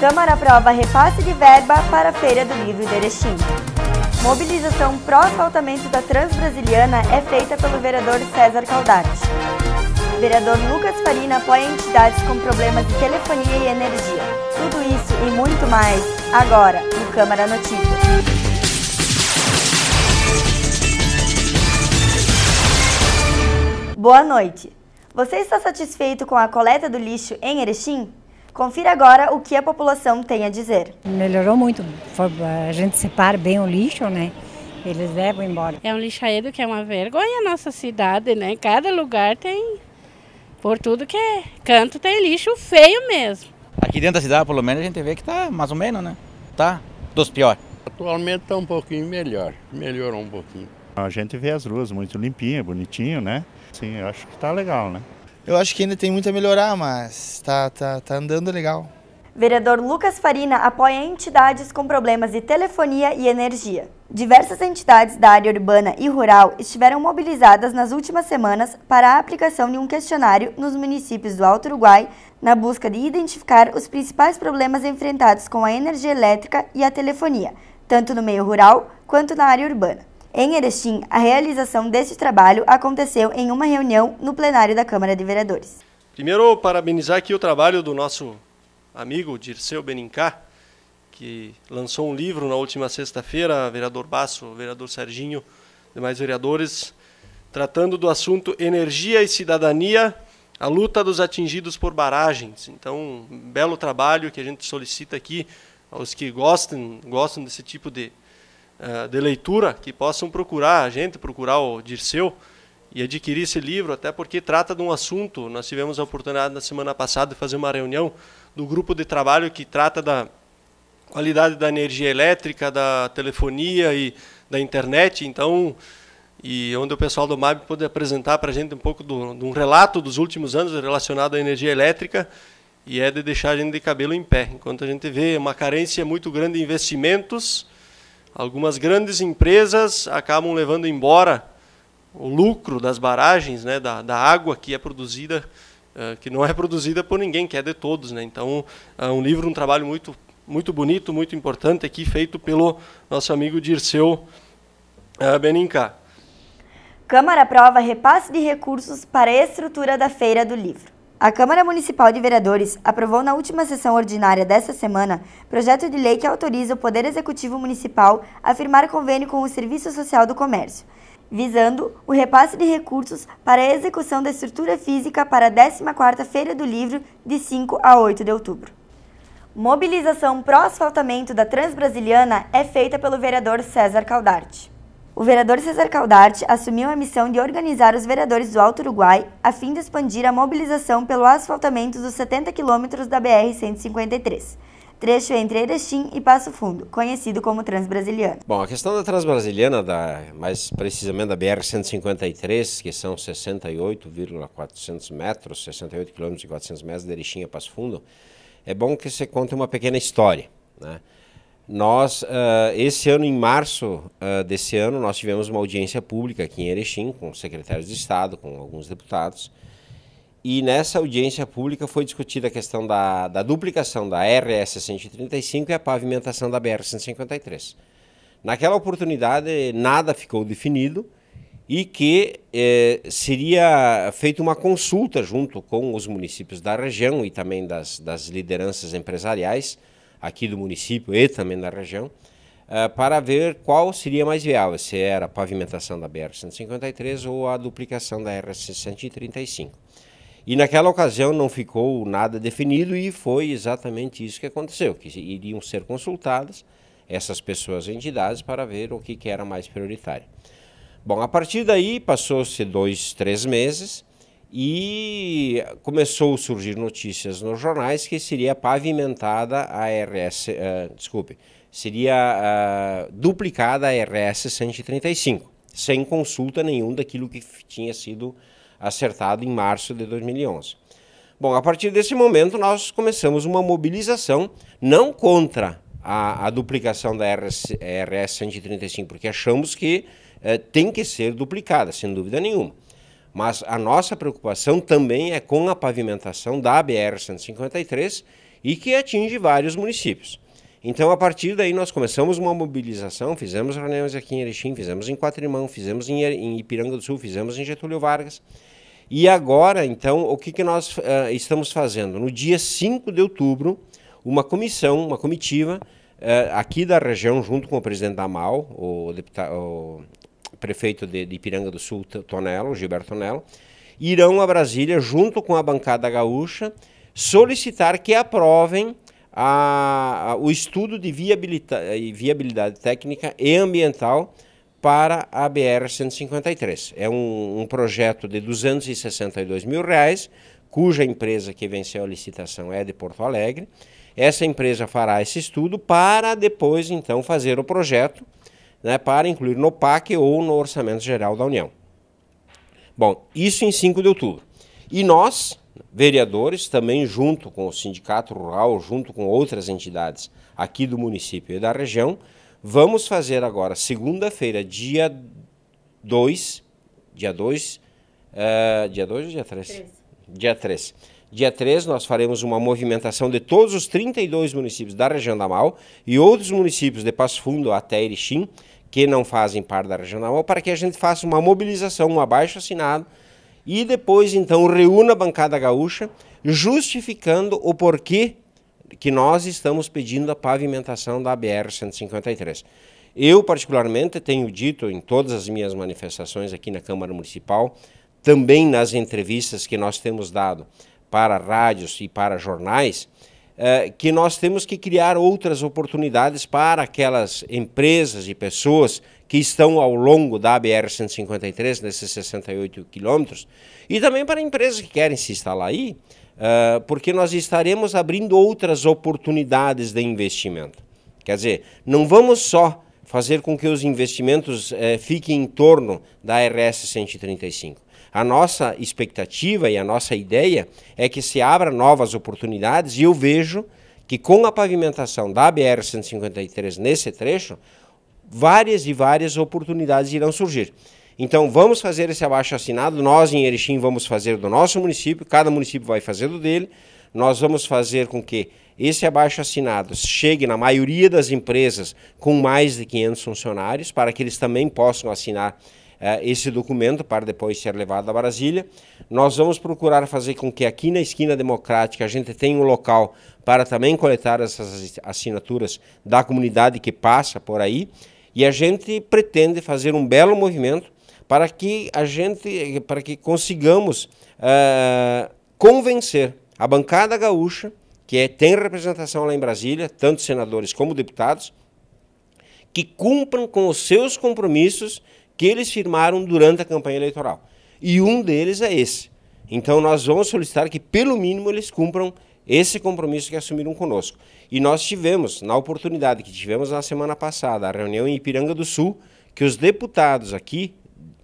Câmara aprova repasse de verba para a Feira do Livro de Erechim. Mobilização pró-asfaltamento da Transbrasiliana é feita pelo vereador César Caldati. Vereador Lucas Farina apoia entidades com problemas de telefonia e energia. Tudo isso e muito mais agora no Câmara Notícias. Boa noite! Você está satisfeito com a coleta do lixo em Erechim? Confira agora o que a população tem a dizer. Melhorou muito. A gente separa bem o lixo, né? Eles levam embora. É um lixaeiro que é uma vergonha a nossa cidade, né? Cada lugar tem, por tudo que é canto, tem lixo feio mesmo. Aqui dentro da cidade, pelo menos, a gente vê que está mais ou menos, né? Tá dos piores. Atualmente está um pouquinho melhor, melhorou um pouquinho. A gente vê as ruas muito limpinhas, bonitinho, né? Sim, acho que está legal, né? Eu acho que ainda tem muito a melhorar, mas tá, tá, tá andando legal. Vereador Lucas Farina apoia entidades com problemas de telefonia e energia. Diversas entidades da área urbana e rural estiveram mobilizadas nas últimas semanas para a aplicação de um questionário nos municípios do Alto Uruguai, na busca de identificar os principais problemas enfrentados com a energia elétrica e a telefonia, tanto no meio rural quanto na área urbana. Em Erechim, a realização deste trabalho aconteceu em uma reunião no plenário da Câmara de Vereadores. Primeiro, parabenizar aqui o trabalho do nosso amigo Dirceu Benincá, que lançou um livro na última sexta-feira, vereador Basso, vereador Serginho, demais vereadores, tratando do assunto energia e cidadania, a luta dos atingidos por barragens. Então, um belo trabalho que a gente solicita aqui aos que gostam, gostam desse tipo de, eh, de leitura que possam procurar a gente, procurar o Dirceu e adquirir esse livro, até porque trata de um assunto. Nós tivemos a oportunidade na semana passada de fazer uma reunião do grupo de trabalho que trata da qualidade da energia elétrica, da telefonia e da internet. Então, e onde o pessoal do MAB pôde apresentar para a gente um pouco do, de um relato dos últimos anos relacionado à energia elétrica e é de deixar a gente de cabelo em pé, enquanto a gente vê uma carência muito grande de investimentos Algumas grandes empresas acabam levando embora o lucro das barragens, né, da, da água que é produzida, uh, que não é produzida por ninguém, que é de todos. Né? Então, é um livro, um trabalho muito, muito bonito, muito importante aqui, feito pelo nosso amigo Dirceu uh, Benincá. Câmara aprova repasse de recursos para a estrutura da Feira do Livro. A Câmara Municipal de Vereadores aprovou na última sessão ordinária desta semana projeto de lei que autoriza o Poder Executivo Municipal a firmar convênio com o Serviço Social do Comércio, visando o repasse de recursos para a execução da estrutura física para a 14ª Feira do Livro, de 5 a 8 de outubro. Mobilização pró-asfaltamento da Transbrasiliana é feita pelo vereador César Caldarte o vereador César Caldarte assumiu a missão de organizar os vereadores do Alto Uruguai a fim de expandir a mobilização pelo asfaltamento dos 70 quilômetros da BR-153, trecho entre Erechim e Passo Fundo, conhecido como Transbrasiliana. Bom, a questão da Transbrasiliana, da, mais precisamente da BR-153, que são 68,400 metros, 68 quilômetros e 400 metros de Erechim a Passo Fundo, é bom que você conte uma pequena história, né? Nós, uh, esse ano, em março uh, desse ano, nós tivemos uma audiência pública aqui em Erechim, com secretários de Estado, com alguns deputados, e nessa audiência pública foi discutida a questão da, da duplicação da RS 135 e a pavimentação da BR 153. Naquela oportunidade, nada ficou definido e que eh, seria feita uma consulta junto com os municípios da região e também das, das lideranças empresariais aqui do município e também da região, eh, para ver qual seria mais viável, se era a pavimentação da BR-153 ou a duplicação da RS-135. E naquela ocasião não ficou nada definido e foi exatamente isso que aconteceu, que iriam ser consultadas essas pessoas, entidades, para ver o que, que era mais prioritário. Bom, a partir daí passou-se dois, três meses e começou a surgir notícias nos jornais que seria pavimentada a RS, uh, eh, desculpe, seria uh, duplicada a RS 135, sem consulta nenhuma daquilo que tinha sido acertado em março de 2011. Bom, a partir desse momento nós começamos uma mobilização não contra a, a duplicação da RS, RS 135, porque achamos que uh, tem que ser duplicada, sem dúvida nenhuma mas a nossa preocupação também é com a pavimentação da BR-153 e que atinge vários municípios. Então, a partir daí, nós começamos uma mobilização, fizemos reuniões aqui em Erechim, fizemos em Quatrimão, fizemos em Ipiranga do Sul, fizemos em Getúlio Vargas. E agora, então, o que, que nós uh, estamos fazendo? No dia 5 de outubro, uma comissão, uma comitiva, uh, aqui da região, junto com o presidente da MAL, o, deputado, o prefeito de, de Ipiranga do Sul, Tonello, Gilberto Tonello, irão a Brasília, junto com a bancada gaúcha, solicitar que aprovem a, a, o estudo de viabilidade, viabilidade técnica e ambiental para a BR-153. É um, um, projeto de 262 mil reais, cuja empresa que venceu a licitação é de Porto Alegre. Essa empresa fará esse estudo para depois, então, fazer o projeto né, para incluir no PAC ou no Orçamento Geral da União. Bom, isso em 5 de outubro. E nós, vereadores, também junto com o Sindicato Rural, junto com outras entidades aqui do município e da região, vamos fazer agora, segunda-feira, dia 2, dia 2, uh, eh, dia 2 ou dia 3? Dia 3 Dia 3, nós faremos uma movimentação de todos os 32 municípios da região da Mal e outros municípios de Passo Fundo até Erechim, que não fazem parte da região da Mal, para que a gente faça uma mobilização, um abaixo assinado, e depois, então, reúna a bancada gaúcha, justificando o porquê que nós estamos pedindo a pavimentação da BR-153. Eu, particularmente, tenho dito em todas as minhas manifestações aqui na Câmara Municipal, também nas entrevistas que nós temos dado para rádios e para jornais, é, que nós temos que criar outras oportunidades para aquelas empresas e pessoas que estão ao longo da BR-153, nesses 68 quilômetros, e também para empresas que querem se instalar aí, é, porque nós estaremos abrindo outras oportunidades de investimento. Quer dizer, não vamos só fazer com que os investimentos eh, fiquem em torno da RS 135. A nossa expectativa e a nossa ideia é que se abra novas oportunidades e eu vejo que com a pavimentação da BR-153 nesse trecho, várias e várias oportunidades irão surgir. Então vamos fazer esse abaixo assinado, nós em Erechim vamos fazer do nosso município, cada município vai fazer do dele. Nós vamos fazer com que esse abaixo assinado chegue na maioria das empresas com mais de 500 funcionários, para que eles também possam assinar é, esse documento para depois ser levado a Brasília. Nós vamos procurar fazer com que aqui na esquina democrática a gente tenha um local para também coletar essas assinaturas da comunidade que passa por aí. E a gente pretende fazer um belo movimento para que a gente, para que consigamos uh, convencer a bancada gaúcha, que é, tem representação lá em Brasília, tanto senadores como deputados, que cumpram com os seus compromissos que eles firmaram durante a campanha eleitoral. E um deles é esse. Então nós vamos solicitar que, pelo mínimo, eles cumpram esse compromisso que assumiram conosco. E nós tivemos, na oportunidade que tivemos na semana passada, a reunião em Ipiranga do Sul, que os deputados aqui,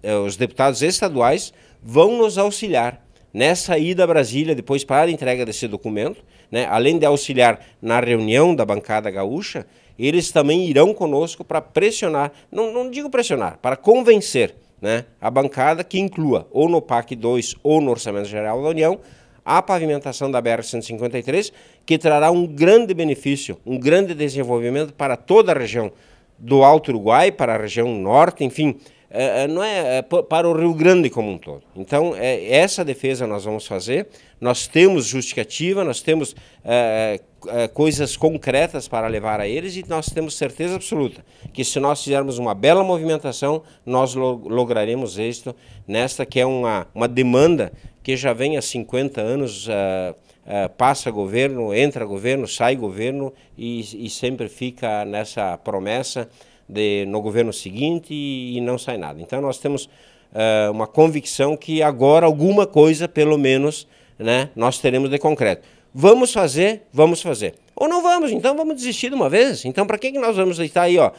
eh, os deputados estaduais, vão nos auxiliar nessa ida a Brasília, depois para a entrega desse documento, né, além de auxiliar na reunião da bancada gaúcha, eles também irão conosco para pressionar, não, não digo pressionar, para convencer né, a bancada que inclua ou no PAC 2 ou no Orçamento Geral da União a pavimentação da BR-153, que trará um grande benefício, um grande desenvolvimento para toda a região do Alto Uruguai, para a região norte, enfim, é, é, não é, é para o Rio Grande como um todo. Então, essa defesa nós vamos fazer. Nós temos justificativa, nós temos é, é, coisas concretas para levar a eles e nós temos certeza absoluta que se nós fizermos uma bela movimentação, nós lograremos êxito nesta que é uma, uma demanda que já vem há 50 anos. É, Uh, passa governo, entra governo, sai governo e, e sempre fica nessa promessa de, no governo seguinte e, e, não sai nada. Então nós temos uh, uma convicção que agora alguma coisa, pelo menos, né, nós teremos de concreto. Vamos fazer, vamos fazer. Ou não vamos, então vamos desistir de uma vez. Então, para que, que nós vamos estar aí ó, uh,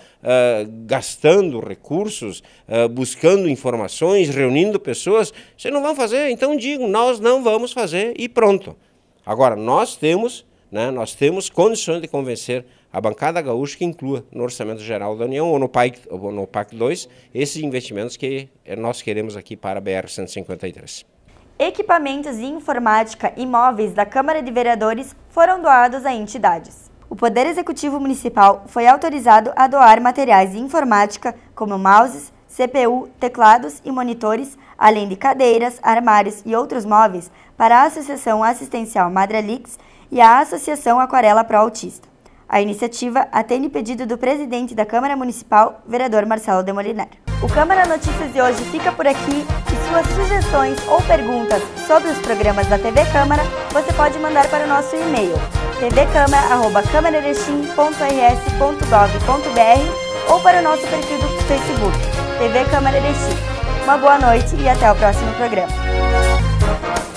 gastando recursos, uh, buscando informações, reunindo pessoas? Vocês não vão fazer, então digo, nós não vamos fazer e pronto. Agora, nós temos, né, nós temos condições de convencer a bancada gaúcha que inclua no orçamento geral da União ou no PAC, ou no PAC 2 esses investimentos que eh, nós queremos aqui para a BR-153. Equipamentos e informática imóveis da Câmara de Vereadores foram doados a entidades. O Poder Executivo Municipal foi autorizado a doar materiais de informática, como mouses, CPU, teclados e monitores, além de cadeiras, armários e outros móveis, para a Associação Assistencial Madre Madralix e a Associação Aquarela Pro Autista. A iniciativa atende pedido do presidente da Câmara Municipal, vereador Marcelo Demolinar. O Câmara Notícias de hoje fica por aqui e suas sugestões ou perguntas sobre os programas da TV Câmara você pode mandar para o nosso e-mail tvcâmara.câmararexim.rs.gov.br ou para o nosso perfil do Facebook, TV Câmara Erechim. Uma boa noite e até o próximo programa.